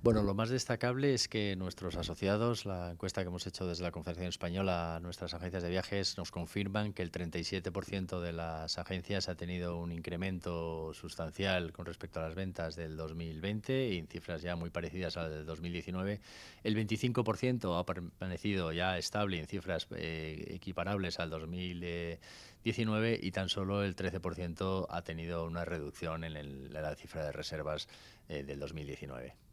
Bueno, lo más destacable es que nuestros asociados, la encuesta que hemos hecho desde la Confederación Española a nuestras agencias de viajes, nos confirman que el 37% de las agencias ha tenido un incremento sustancial con respecto a las ventas del 2020 y en cifras ya muy parecidas a del 2019. El 25% ha permanecido ya estable en cifras eh, equiparables al 2019. y tan solo el 13% ha tenido una reducción en, la cifra de reservas eh, del 2019.